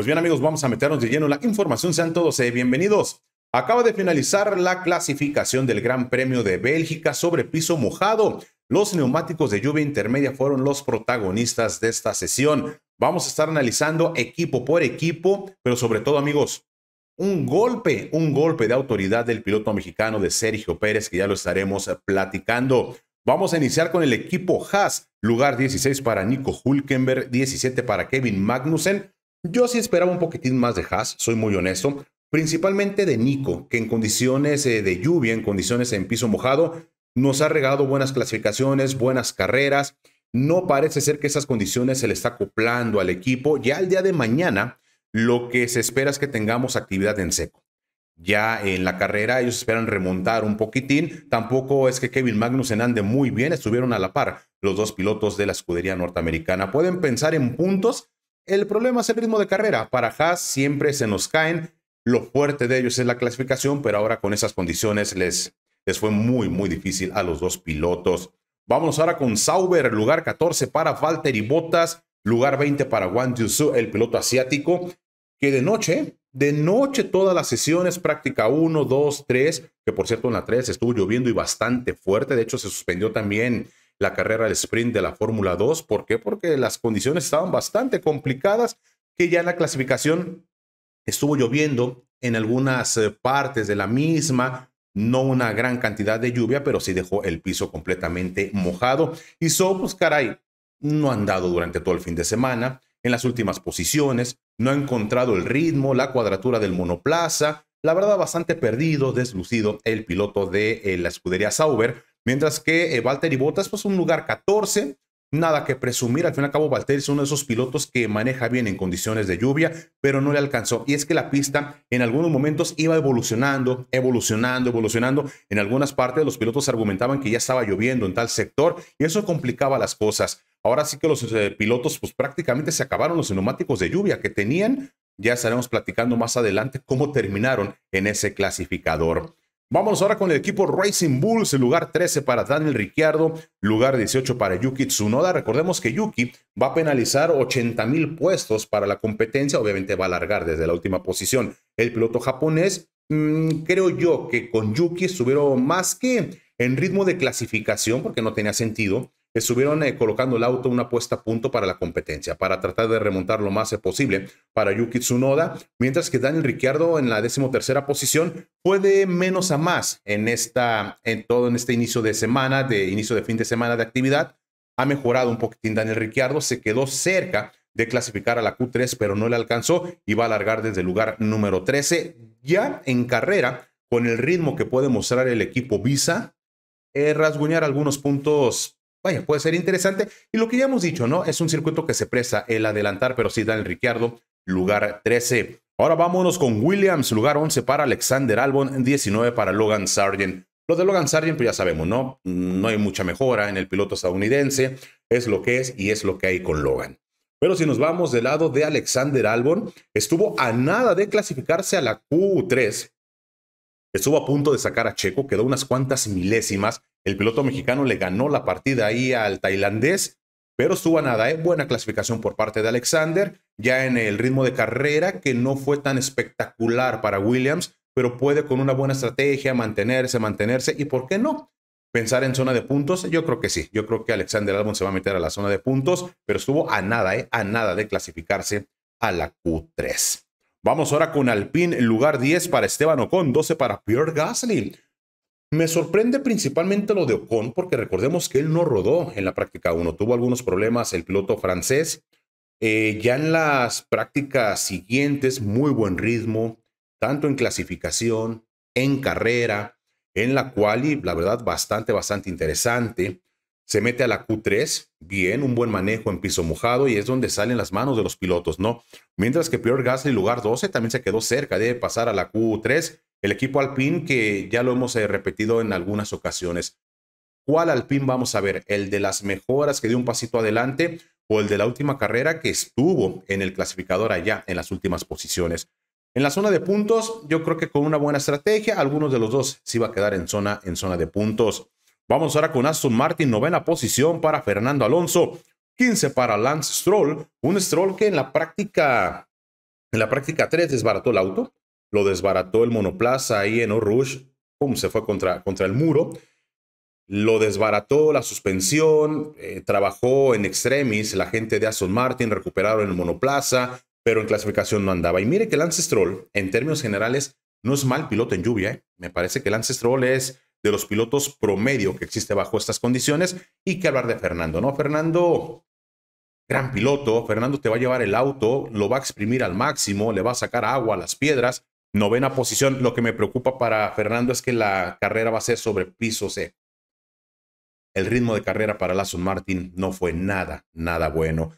Pues bien amigos, vamos a meternos de lleno en la información. Sean todos eh, bienvenidos. Acaba de finalizar la clasificación del Gran Premio de Bélgica sobre piso mojado. Los neumáticos de lluvia intermedia fueron los protagonistas de esta sesión. Vamos a estar analizando equipo por equipo, pero sobre todo amigos, un golpe, un golpe de autoridad del piloto mexicano de Sergio Pérez, que ya lo estaremos platicando. Vamos a iniciar con el equipo Haas, lugar 16 para Nico Hulkenberg, 17 para Kevin Magnussen, yo sí esperaba un poquitín más de Haas, soy muy honesto, principalmente de Nico, que en condiciones eh, de lluvia, en condiciones en piso mojado, nos ha regado buenas clasificaciones, buenas carreras. No parece ser que esas condiciones se le está acoplando al equipo. Ya el día de mañana, lo que se espera es que tengamos actividad en seco. Ya en la carrera ellos esperan remontar un poquitín. Tampoco es que Kevin Magnussen ande muy bien, estuvieron a la par los dos pilotos de la escudería norteamericana. Pueden pensar en puntos el problema es el ritmo de carrera. Para Haas siempre se nos caen. Lo fuerte de ellos es la clasificación, pero ahora con esas condiciones les, les fue muy, muy difícil a los dos pilotos. Vamos ahora con Sauber, lugar 14 para y Bottas, lugar 20 para Wang Zhu el piloto asiático, que de noche, de noche todas las sesiones, práctica 1, 2, 3, que por cierto en la 3 estuvo lloviendo y bastante fuerte, de hecho se suspendió también la carrera de sprint de la Fórmula 2. ¿Por qué? Porque las condiciones estaban bastante complicadas, que ya en la clasificación estuvo lloviendo en algunas eh, partes de la misma, no una gran cantidad de lluvia, pero sí dejó el piso completamente mojado. Y So, pues, caray, no han andado durante todo el fin de semana, en las últimas posiciones, no ha encontrado el ritmo, la cuadratura del monoplaza. La verdad, bastante perdido, deslucido el piloto de eh, la escudería Sauber, Mientras que eh, Valtteri Bottas, pues un lugar 14, nada que presumir. Al fin y al cabo, Valtteri es uno de esos pilotos que maneja bien en condiciones de lluvia, pero no le alcanzó. Y es que la pista en algunos momentos iba evolucionando, evolucionando, evolucionando. En algunas partes los pilotos argumentaban que ya estaba lloviendo en tal sector y eso complicaba las cosas. Ahora sí que los eh, pilotos, pues prácticamente se acabaron los neumáticos de lluvia que tenían. Ya estaremos platicando más adelante cómo terminaron en ese clasificador. Vamos ahora con el equipo Racing Bulls, lugar 13 para Daniel Ricciardo, lugar 18 para Yuki Tsunoda. Recordemos que Yuki va a penalizar 80 mil puestos para la competencia, obviamente va a alargar desde la última posición. El piloto japonés, mm, creo yo que con Yuki estuvieron más que en ritmo de clasificación, porque no tenía sentido, estuvieron eh, colocando el auto una puesta a punto para la competencia, para tratar de remontar lo más eh, posible para Yuki Tsunoda, mientras que Daniel Ricciardo en la decimotercera posición fue de menos a más en, esta, en todo en este inicio de semana, de inicio de fin de semana de actividad. Ha mejorado un poquitín Daniel Ricciardo, se quedó cerca de clasificar a la Q3, pero no le alcanzó y va a alargar desde el lugar número 13. Ya en carrera, con el ritmo que puede mostrar el equipo Visa, eh, rasguñar algunos puntos vaya, puede ser interesante. Y lo que ya hemos dicho, ¿no? Es un circuito que se presta el adelantar, pero sí Dan Ricciardo, lugar 13. Ahora vámonos con Williams, lugar 11 para Alexander Albon, 19 para Logan Sargent. Lo de Logan Sargent, pues ya sabemos, ¿no? No hay mucha mejora en el piloto estadounidense, es lo que es y es lo que hay con Logan. Pero si nos vamos del lado de Alexander Albon, estuvo a nada de clasificarse a la Q3. Estuvo a punto de sacar a Checo, quedó unas cuantas milésimas el piloto mexicano le ganó la partida ahí al tailandés, pero estuvo a nada, eh buena clasificación por parte de Alexander, ya en el ritmo de carrera que no fue tan espectacular para Williams, pero puede con una buena estrategia mantenerse, mantenerse y por qué no pensar en zona de puntos? Yo creo que sí. Yo creo que Alexander Albon se va a meter a la zona de puntos, pero estuvo a nada, eh, a nada de clasificarse a la Q3. Vamos ahora con Alpine, lugar 10 para Esteban Ocon, 12 para Pierre Gasly. Me sorprende principalmente lo de Ocon, porque recordemos que él no rodó en la práctica 1, tuvo algunos problemas el piloto francés. Eh, ya en las prácticas siguientes, muy buen ritmo, tanto en clasificación, en carrera, en la cual, y la verdad, bastante, bastante interesante. Se mete a la Q3, bien, un buen manejo en piso mojado y es donde salen las manos de los pilotos, ¿no? Mientras que Pierre Gasly, lugar 12, también se quedó cerca de pasar a la Q3, el equipo Alpine, que ya lo hemos eh, repetido en algunas ocasiones. ¿Cuál Alpine vamos a ver? ¿El de las mejoras que dio un pasito adelante o el de la última carrera que estuvo en el clasificador allá en las últimas posiciones? En la zona de puntos, yo creo que con una buena estrategia, algunos de los dos se iba a quedar en zona, en zona de puntos. Vamos ahora con Aston Martin, novena posición para Fernando Alonso, 15 para Lance Stroll, un Stroll que en la práctica, en la práctica 3 desbarató el auto, lo desbarató el monoplaza ahí en Orush, pum, se fue contra, contra el muro, lo desbarató la suspensión, eh, trabajó en extremis, la gente de Aston Martin recuperaron el monoplaza, pero en clasificación no andaba. Y mire que Lance Stroll, en términos generales, no es mal piloto en lluvia, ¿eh? me parece que Lance Stroll es de los pilotos promedio que existe bajo estas condiciones y que hablar de Fernando, ¿no? Fernando gran piloto, Fernando te va a llevar el auto, lo va a exprimir al máximo, le va a sacar agua a las piedras, novena posición. Lo que me preocupa para Fernando es que la carrera va a ser sobre piso C. El ritmo de carrera para Lasson Martin no fue nada, nada bueno.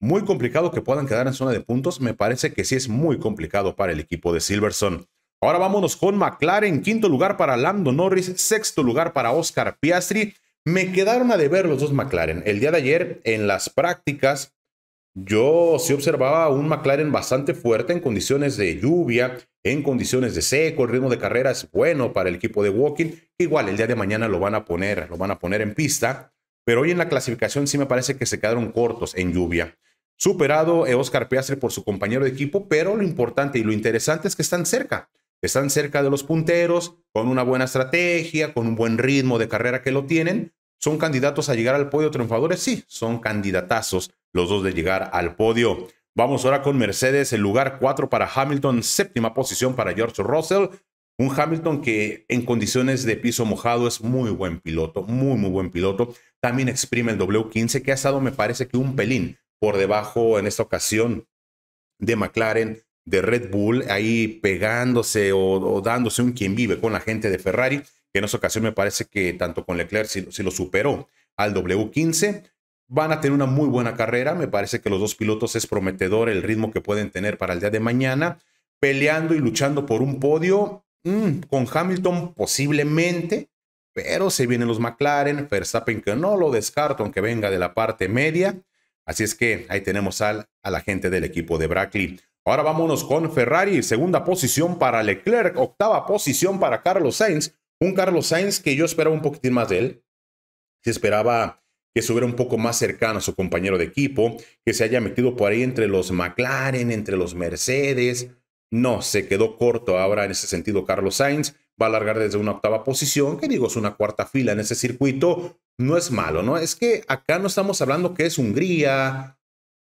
Muy complicado que puedan quedar en zona de puntos. Me parece que sí es muy complicado para el equipo de Silverson. Ahora vámonos con McLaren. Quinto lugar para Lando Norris. Sexto lugar para Oscar Piastri. Me quedaron a deber los dos McLaren. El día de ayer en las prácticas yo sí observaba un McLaren bastante fuerte en condiciones de lluvia, en condiciones de seco, el ritmo de carrera es bueno para el equipo de Walking. Igual el día de mañana lo van a poner, lo van a poner en pista, pero hoy en la clasificación sí me parece que se quedaron cortos en lluvia. Superado Oscar Piastri por su compañero de equipo, pero lo importante y lo interesante es que están cerca. Están cerca de los punteros, con una buena estrategia, con un buen ritmo de carrera que lo tienen, ¿Son candidatos a llegar al podio triunfadores? Sí, son candidatazos los dos de llegar al podio. Vamos ahora con Mercedes, el lugar 4 para Hamilton, séptima posición para George Russell. Un Hamilton que en condiciones de piso mojado es muy buen piloto, muy, muy buen piloto. También exprime el W15 que ha estado, me parece que un pelín por debajo en esta ocasión de McLaren, de Red Bull, ahí pegándose o dándose un quien vive con la gente de Ferrari que en esa ocasión me parece que tanto con Leclerc si, lo superó al W15, van a tener una muy buena carrera. Me parece que los dos pilotos es prometedor el ritmo que pueden tener para el día de mañana, peleando y luchando por un podio mm, con Hamilton posiblemente, pero se vienen los McLaren, Verstappen que no lo descarto aunque venga de la parte media. Así es que ahí tenemos al, a la gente del equipo de Brackley. Ahora vámonos con Ferrari, segunda posición para Leclerc, octava posición para Carlos Sainz, un Carlos Sainz que yo esperaba un poquitín más de él. Se esperaba que estuviera un poco más cercano a su compañero de equipo, que se haya metido por ahí entre los McLaren, entre los Mercedes. No, se quedó corto ahora en ese sentido Carlos Sainz. Va a largar desde una octava posición, que digo, es una cuarta fila en ese circuito. No es malo, ¿no? Es que acá no estamos hablando que es Hungría,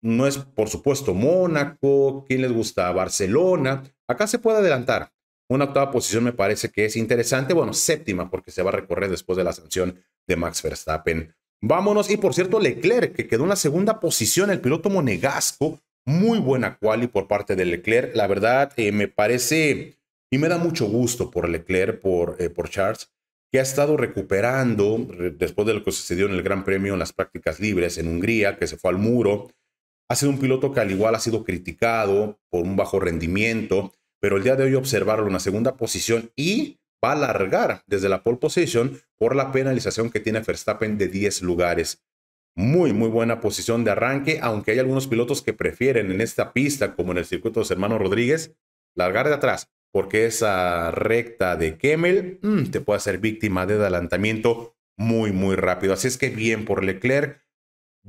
no es, por supuesto, Mónaco, ¿quién les gusta? Barcelona. Acá se puede adelantar. Una octava posición me parece que es interesante. Bueno, séptima, porque se va a recorrer después de la sanción de Max Verstappen. Vámonos. Y por cierto, Leclerc, que quedó en la segunda posición, el piloto monegasco. Muy buena quali por parte de Leclerc. La verdad, eh, me parece y me da mucho gusto por Leclerc, por, eh, por Charles, que ha estado recuperando después de lo que sucedió en el Gran Premio en las prácticas libres en Hungría, que se fue al muro. Ha sido un piloto que al igual ha sido criticado por un bajo rendimiento pero el día de hoy observarlo en la segunda posición y va a largar desde la pole position por la penalización que tiene Verstappen de 10 lugares. Muy, muy buena posición de arranque, aunque hay algunos pilotos que prefieren en esta pista, como en el circuito de los hermanos Rodríguez, largar de atrás, porque esa recta de Kemmel mm, te puede hacer víctima de adelantamiento muy, muy rápido. Así es que bien por Leclerc,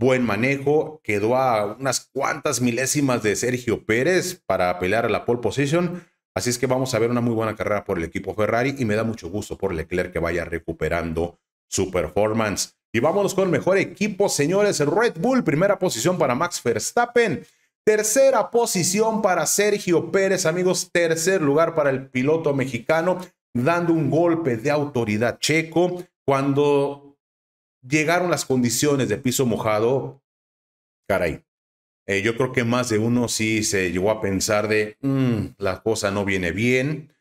buen manejo, quedó a unas cuantas milésimas de Sergio Pérez para pelear a la pole position. Así es que vamos a ver una muy buena carrera por el equipo Ferrari y me da mucho gusto por Leclerc que vaya recuperando su performance. Y vámonos con el mejor equipo, señores. Red Bull, primera posición para Max Verstappen. Tercera posición para Sergio Pérez, amigos. Tercer lugar para el piloto mexicano, dando un golpe de autoridad checo. Cuando llegaron las condiciones de piso mojado, caray. Eh, yo creo que más de uno sí se llegó a pensar de, mm, la cosa no viene bien.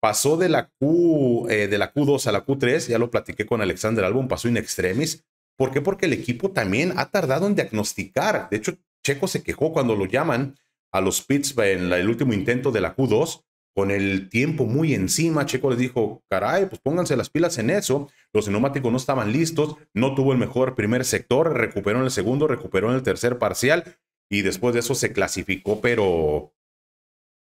Pasó de la, Q, eh, de la Q2 a la Q3, ya lo platiqué con Alexander Albon, pasó in extremis. ¿Por qué? Porque el equipo también ha tardado en diagnosticar. De hecho, Checo se quejó cuando lo llaman a los pits en el último intento de la Q2 con el tiempo muy encima, Checo les dijo, caray, pues pónganse las pilas en eso. Los neumáticos no estaban listos, no tuvo el mejor primer sector, recuperó en el segundo, recuperó en el tercer parcial y después de eso se clasificó, pero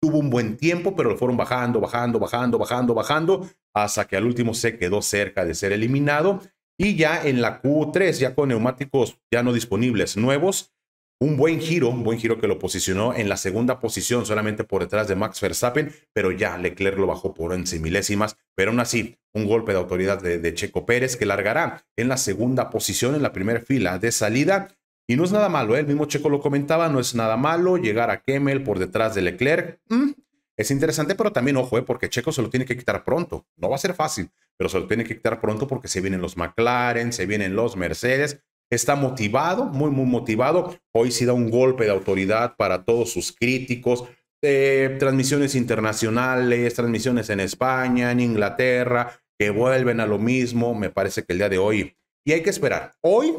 tuvo un buen tiempo, pero lo fueron bajando, bajando, bajando, bajando, bajando, hasta que al último se quedó cerca de ser eliminado. Y ya en la Q3, ya con neumáticos ya no disponibles nuevos, un buen giro, un buen giro que lo posicionó en la segunda posición solamente por detrás de Max Verstappen, pero ya Leclerc lo bajó por 11 milésimas, pero aún así un golpe de autoridad de, Checo Pérez que largará en la segunda posición, en la primera fila de salida. Y no es nada malo, ¿eh? el mismo Checo lo comentaba, no es nada malo llegar a Kemmel por detrás de Leclerc. Mm, es interesante, pero también ojo, ¿eh? porque Checo se lo tiene que quitar pronto. No va a ser fácil, pero se lo tiene que quitar pronto porque se vienen los McLaren, se vienen los Mercedes está motivado, muy, muy motivado. Hoy sí da un golpe de autoridad para todos sus críticos. Eh, transmisiones internacionales, transmisiones en España, en Inglaterra, que vuelven a lo mismo, me parece que el día de hoy. Y hay que esperar. Hoy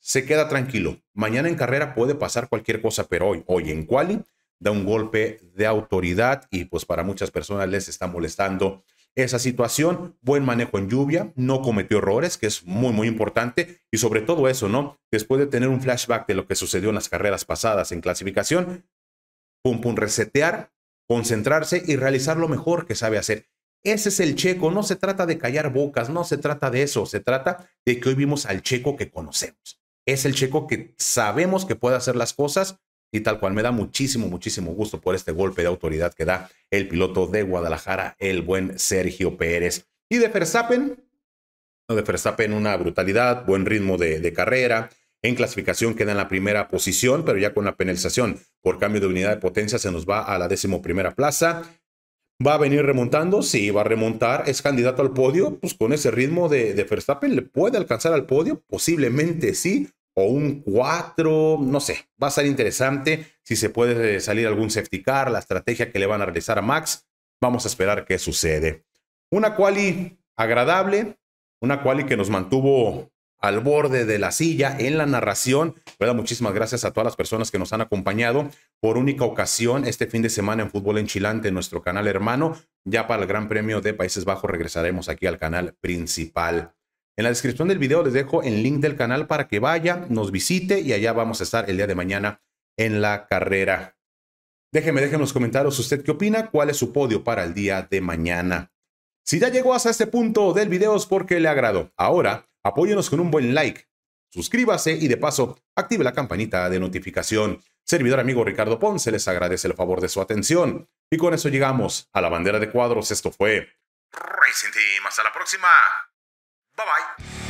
se queda tranquilo. Mañana en carrera puede pasar cualquier cosa, pero hoy, hoy en quali, da un golpe de autoridad y pues para muchas personas les está molestando esa situación, buen manejo en lluvia, no cometió errores, que es muy, muy importante, y sobre todo eso, ¿no? Después de tener un flashback de lo que sucedió en las carreras pasadas en clasificación, pum, pum, resetear, concentrarse y realizar lo mejor que sabe hacer. Ese es el checo, no se trata de callar bocas, no se trata de eso, se trata de que hoy vimos al checo que conocemos. Es el checo que sabemos que puede hacer las cosas y tal cual me da muchísimo, muchísimo gusto por este golpe de autoridad que da el piloto de Guadalajara, el buen Sergio Pérez. Y de Verstappen, de Verstappen una brutalidad, buen ritmo de, carrera. En clasificación queda en la primera posición, pero ya con la penalización por cambio de unidad de potencia se nos va a la decimoprimera plaza. ¿Va a venir remontando? Sí, va a remontar. ¿Es candidato al podio? Pues con ese ritmo de Verstappen, ¿le puede alcanzar al podio? Posiblemente sí o un 4, no sé, va a ser interesante si se puede eh, salir algún safety car, la estrategia que le van a realizar a Max, vamos a esperar qué sucede. Una quali agradable, una quali que nos mantuvo al borde de la silla en la narración. ¿verdad? Muchísimas gracias a todas las personas que nos han acompañado por única ocasión este fin de semana en Fútbol Enchilante, en nuestro canal hermano. Ya para el Gran Premio de Países Bajos regresaremos aquí al canal principal. En la descripción del video les dejo el link del canal para que vaya, nos visite y allá vamos a estar el día de mañana en la carrera. Déjeme, déjenme en los comentarios usted qué opina, cuál es su podio para el día de mañana. Si ya llegó hasta este punto del video es porque le agradó. Ahora, apóyenos con un buen like, suscríbase y de paso, active la campanita de notificación. Servidor amigo Ricardo Ponce les agradece el favor de su atención. Y con eso llegamos a la bandera de cuadros. Esto fue Racing Team. Hasta la próxima. 拜拜。